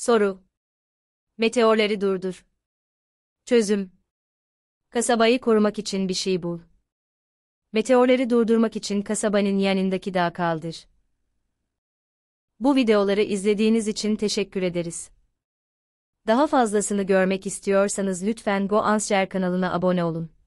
Soru. Meteorları durdur. Çözüm. Kasabayı korumak için bir şey bul. Meteorları durdurmak için kasabanın yanındaki dağı kaldır. Bu videoları izlediğiniz için teşekkür ederiz. Daha fazlasını görmek istiyorsanız lütfen Go Answer kanalına abone olun.